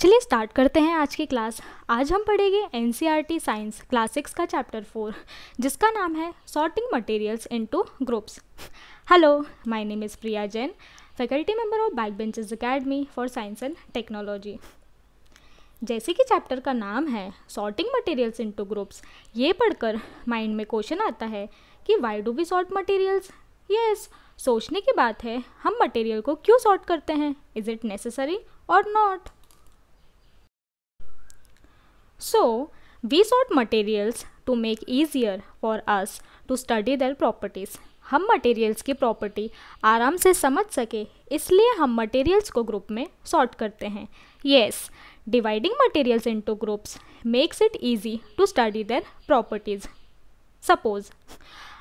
चलिए स्टार्ट करते हैं आज की क्लास आज हम पढ़ेंगे एन साइंस क्लासिक्स का चैप्टर फोर जिसका नाम है sorting materials into groups hello my name is Priya Jain faculty member of back benches academy for science and technology जैसे कि चैप्टर का नाम है सॉर्टिंग मटेरियल्स इंटू ग्रुप्स ये पढ़कर माइंड में क्वेश्चन आता है कि why do we sort materials yes सोचने की बात है हम मटेरियल को क्यों सॉर्ट करते हैं इज़ इट नेसेसरी और not So, we sought materials to make easier for us to study their properties. हम मटेरियल्स की प्रॉपर्टी आराम से समझ सके इसलिए हम मटेरियल्स को ग्रुप में सॉर्ट करते हैं yes dividing materials into groups makes it easy to study their properties suppose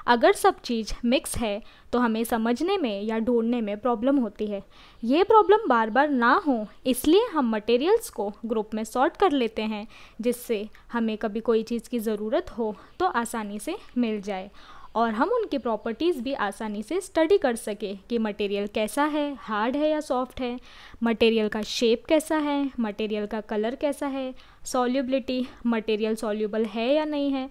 अगर सब चीज़ मिक्स है तो हमें समझने में या ढूंढने में प्रॉब्लम होती है ये प्रॉब्लम बार बार ना हो इसलिए हम मटेरियल्स को ग्रुप में सॉर्ट कर लेते हैं जिससे हमें कभी कोई चीज़ की ज़रूरत हो तो आसानी से मिल जाए और हम उनकी प्रॉपर्टीज़ भी आसानी से स्टडी कर सकें कि मटेरियल कैसा है हार्ड है या सॉफ्ट है मटेरियल का शेप कैसा है मटेरियल का कलर कैसा है सॉल्युबिलिटी मटेरियल सॉल्युबल है या नहीं है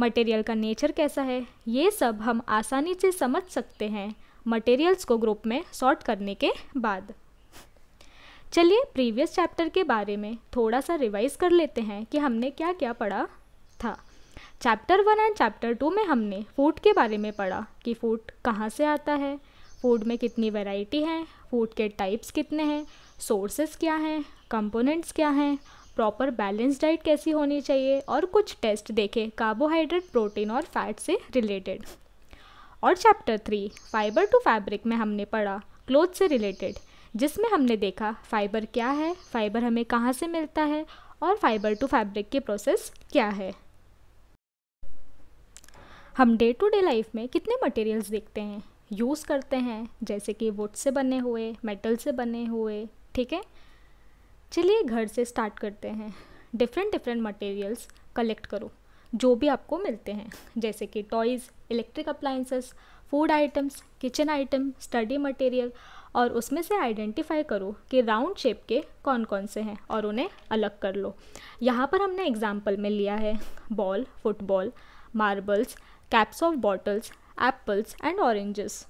मटेरियल का नेचर कैसा है ये सब हम आसानी से समझ सकते हैं मटेरियल्स को ग्रुप में सॉर्ट करने के बाद चलिए प्रीवियस चैप्टर के बारे में थोड़ा सा रिवाइज कर लेते हैं कि हमने क्या क्या पढ़ा था chapter one and chapter two में हमने फूड के बारे में पढ़ा कि फूड कहाँ से आता है फूड में कितनी वैरायटी है फूड के टाइप्स कितने हैं सोर्सेस क्या हैं कंपोनेंट्स क्या हैं प्रॉपर बैलेंस डाइट कैसी होनी चाहिए और कुछ टेस्ट देखे कार्बोहाइड्रेट प्रोटीन और फैट से रिलेटेड और chapter three fibre to fabric में हमने पढ़ा क्लोथ से रिलेटेड जिसमें हमने देखा फाइबर क्या है फाइबर हमें कहाँ से मिलता है और फाइबर टू फैब्रिक की प्रोसेस क्या है हम डे टू डे लाइफ में कितने मटेरियल्स देखते हैं यूज़ करते हैं जैसे कि वुड से बने हुए मेटल से बने हुए ठीक है चलिए घर से स्टार्ट करते हैं डिफरेंट डिफरेंट मटेरियल्स कलेक्ट करो जो भी आपको मिलते हैं जैसे कि toys electric appliances food items kitchen item study material और उसमें से आइडेंटिफाई करो कि राउंड शेप के कौन कौन से हैं और उन्हें अलग कर लो यहाँ पर हमने एग्जाम्पल में लिया है ball football marbles caps of bottles apples and oranges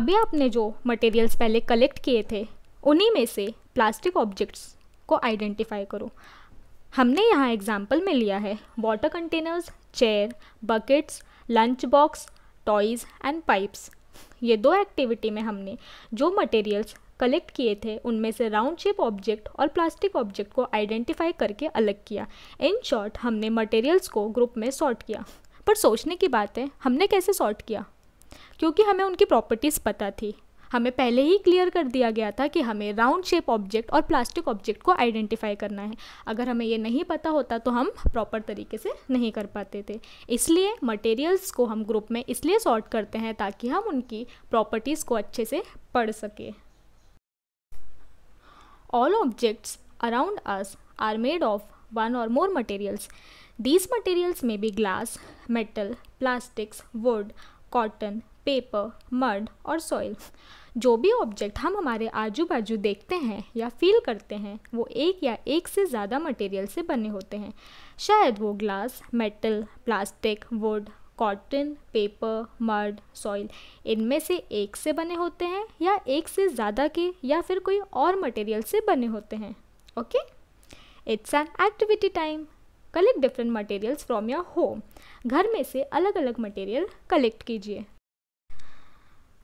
अभी आपने जो मटेरियल्स पहले कलेक्ट किए थे उन्हीं में से प्लास्टिक ऑब्जेक्ट्स को आइडेंटिफाई करो हमने यहाँ एग्जाम्पल में लिया है water containers chair buckets lunch box toys and pipes ये दो एक्टिविटी में हमने जो मटेरियल्स कलेक्ट किए थे उनमें से राउंड शेप ऑब्जेक्ट और प्लास्टिक ऑब्जेक्ट को आइडेंटिफाई करके अलग किया इन शॉर्ट हमने मटेरियल्स को ग्रुप में सॉर्ट किया पर सोचने की बात है हमने कैसे सॉर्ट किया क्योंकि हमें उनकी प्रॉपर्टीज़ पता थी हमें पहले ही क्लियर कर दिया गया था कि हमें राउंड शेप ऑब्जेक्ट और प्लास्टिक ऑब्जेक्ट को आइडेंटिफाई करना है अगर हमें ये नहीं पता होता तो हम प्रॉपर तरीके से नहीं कर पाते थे इसलिए मटेरियल्स को हम ग्रुप में इसलिए सॉर्ट करते हैं ताकि हम उनकी प्रॉपर्टीज़ को अच्छे से पढ़ सकें all objects around us are made of one और मोर मटेरियल्स दीज मटेरियल्स में भी glass metal plastics wood cotton paper mud और soil जो भी ऑब्जेक्ट हम हमारे आजू बाजू देखते हैं या फील करते हैं वो एक या एक से ज़्यादा मटेरियल से बने होते हैं शायद वो glass metal plastic wood cotton paper mud soil इनमें से एक से बने होते हैं या एक से ज़्यादा के या फिर कोई और मटेरियल से बने होते हैं okay it's an activity time collect different materials from your home घर में से अलग अलग मटेरियल कलेक्ट कीजिए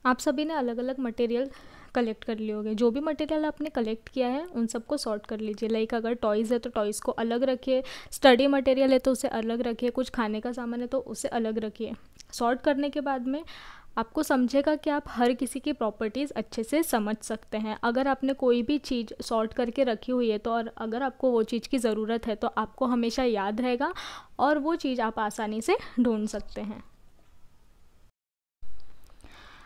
आप सभी ने अलग अलग मटेरियल कलेक्ट कर लिए होगे जो भी मटेरियल आपने कलेक्ट किया है उन सबको सॉर्ट कर लीजिए लाइक अगर टॉयज़ है तो टॉयज़ को अलग रखिए स्टडी मटेरियल है तो उसे अलग रखिए कुछ खाने का सामान है तो उसे अलग रखिए सॉर्ट करने के बाद में आपको समझेगा कि आप हर किसी की प्रॉपर्टीज़ अच्छे से समझ सकते हैं अगर आपने कोई भी चीज़ सॉर्ट करके रखी हुई है तो और अगर आपको वो चीज़ की ज़रूरत है तो आपको हमेशा याद रहेगा और वो चीज़ आप आसानी से ढूंढ सकते हैं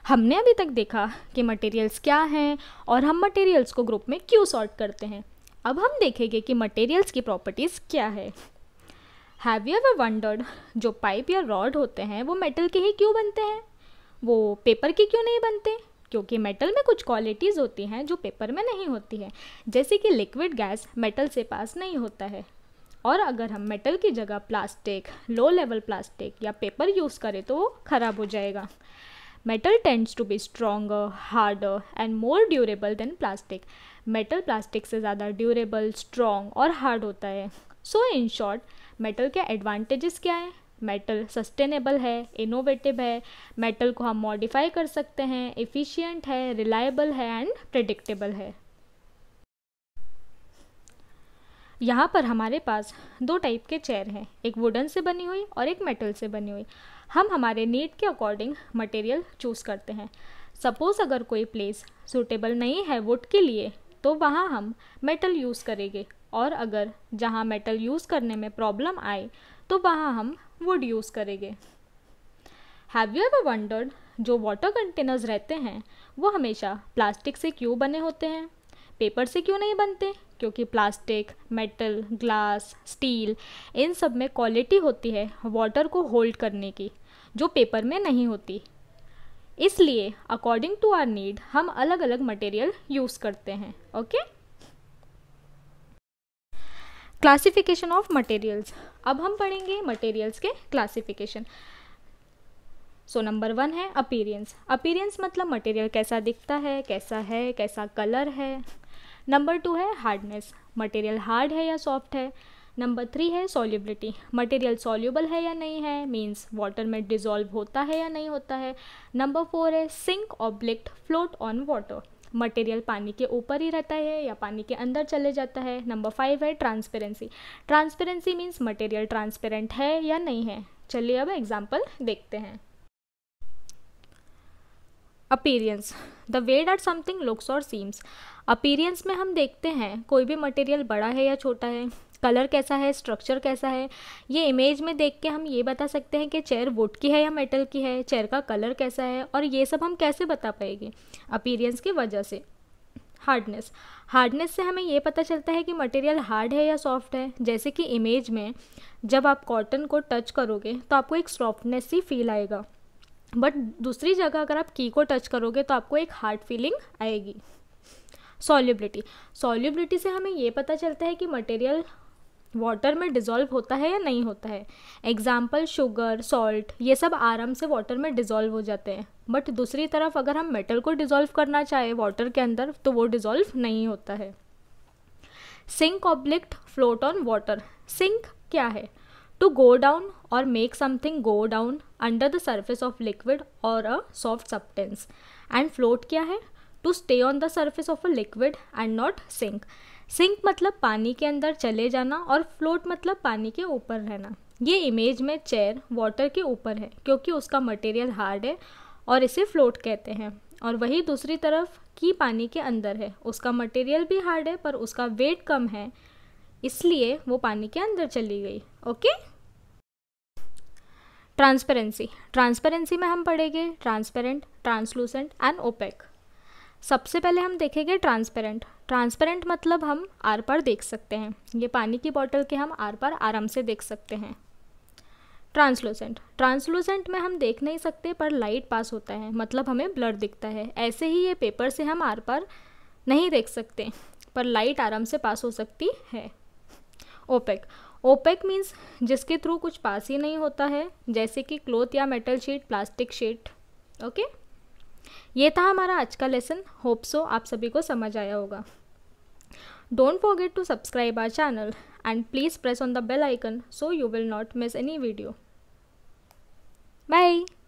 हमने अभी तक देखा कि मटेरियल्स क्या हैं और हम मटेरियल्स को ग्रुप में क्यों सॉर्ट करते हैं अब हम देखेंगे कि मटेरियल्स की प्रॉपर्टीज़ क्या है हैव यू एवर वंडर्ड जो पाइप या रॉड होते हैं वो मेटल के ही क्यों बनते हैं वो पेपर के क्यों नहीं बनते क्योंकि मेटल में कुछ क्वालिटीज़ होती हैं जो पेपर में नहीं होती है जैसे कि लिक्विड गैस मेटल से पास नहीं होता है और अगर हम मेटल की जगह प्लास्टिक लो लेवल प्लास्टिक या पेपर यूज़ करें तो वो ख़राब हो जाएगा Metal tends to be stronger, harder, and more durable than plastic. Metal plastic से ज़्यादा ड्यूरेबल strong और हार्ड होता है सो इन शॉर्ट मेटल के advantages क्या हैं मेटल सस्टेनेबल है इनोवेटिव है मेटल को हम मॉडिफाई कर सकते हैं इफ़िशियंट है रिलायबल है एंड प्रडिक्टेबल है यहाँ पर हमारे पास दो टाइप के चेयर हैं एक वुडन से बनी हुई और एक मेटल से बनी हुई हम हमारे नीड के अकॉर्डिंग मटेरियल चूज़ करते हैं सपोज़ अगर कोई प्लेस सूटेबल नहीं है वुड के लिए तो वहाँ हम मेटल यूज़ करेंगे और अगर जहाँ मेटल यूज़ करने में प्रॉब्लम आए तो वहाँ हम वुड यूज़ करेंगे हैव यू एवर वंडर्ड जो वाटर कंटेनर्स रहते हैं वो हमेशा प्लास्टिक से क्यों बने होते हैं पेपर से क्यों नहीं बनते क्योंकि प्लास्टिक मेटल ग्लास स्टील इन सब में क्वालिटी होती है वाटर को होल्ड करने की जो पेपर में नहीं होती इसलिए अकॉर्डिंग टू आर नीड हम अलग अलग मटेरियल यूज़ करते हैं ओके क्लासिफिकेशन ऑफ मटेरियल्स अब हम पढ़ेंगे मटेरियल्स के क्लासिफिकेशन सो नंबर वन है अपीरियंस अपीरियंस मतलब मटेरियल कैसा दिखता है कैसा है कैसा कलर है नंबर टू है हार्डनेस मटेरियल हार्ड है या सॉफ्ट है नंबर थ्री है सॉल्युबिलिटी मटेरियल सॉल्यूबल है या नहीं है मींस वाटर में डिजॉल्व होता है या नहीं होता है नंबर फोर है सिंक ऑब्लिक्ट फ्लोट ऑन वाटर मटेरियल पानी के ऊपर ही रहता है या पानी के अंदर चले जाता है नंबर फाइव है transparency transparency means material transparent है या नहीं है चलिए अब एग्जाम्पल देखते हैं appearance the way are something looks और सीम्स अपीरियंस में हम देखते हैं कोई भी मटेरियल बड़ा है या छोटा है कलर कैसा है स्ट्रक्चर कैसा है ये इमेज में देख के हम ये बता सकते हैं कि चेयर वुड की है या मेटल की है चेयर का कलर कैसा है और ये सब हम कैसे बता पाएंगे अपीरियंस की वजह से हार्डनेस हार्डनेस से हमें ये पता चलता है कि मटेरियल हार्ड है या सॉफ्ट है जैसे कि इमेज में जब आप कॉटन को टच करोगे तो आपको एक सॉफ्टनेस ही फील आएगा बट दूसरी जगह अगर आप की को टच करोगे तो आपको एक हार्ड फीलिंग आएगी सॉल्युबिलिटी सॉल्युबिलिटी से हमें ये पता चलता है कि मटेरियल वाटर में डिज़ोल्व होता है या नहीं होता है एग्जाम्पल शुगर सॉल्ट ये सब आराम से वाटर में डिज़ोल्व हो जाते हैं बट दूसरी तरफ अगर हम मेटल को डिज़ोल्व करना चाहें वाटर के अंदर तो वो डिज़ोल्व नहीं होता है सिंक ऑब्लिक्ट फ्लोट ऑन वाटर सिंक क्या है टू गो डाउन और make something go down under the surface of liquid और a soft substance and float क्या है to stay on the surface of a liquid and not sink sink मतलब पानी के अंदर चले जाना और फ्लोट मतलब पानी के ऊपर रहना ये इमेज में चेयर वाटर के ऊपर है क्योंकि उसका मटेरियल हार्ड है और इसे फ्लोट कहते हैं और वही दूसरी तरफ की पानी के अंदर है उसका मटेरियल भी हार्ड है पर उसका वेट कम है इसलिए वो पानी के अंदर चली गई ओके ट्रांसपेरेंसी ट्रांसपेरेंसी में हम पढ़ेंगे ट्रांसपेरेंट ट्रांसलूसेंट एंड ओपेक सबसे पहले हम देखेंगे ट्रांसपेरेंट ट्रांसपेरेंट मतलब हम आर पार देख सकते हैं ये पानी की बॉटल के हम आर पार आराम से देख सकते हैं ट्रांसलूसेंट ट्रांसलूसेंट में हम देख नहीं सकते पर लाइट पास होता है मतलब हमें ब्लर दिखता है ऐसे ही ये पेपर से हम आर पार नहीं देख सकते पर लाइट आराम से पास हो सकती है ओपेक ओपेक मीन्स जिसके थ्रू कुछ पास ही नहीं होता है जैसे कि क्लोथ या metal sheet plastic sheet okay ये था हमारा आज का लेसन होप सो आप सभी को समझ आया होगा don't forget to subscribe our channel and please press on the bell icon so you will not miss any video bye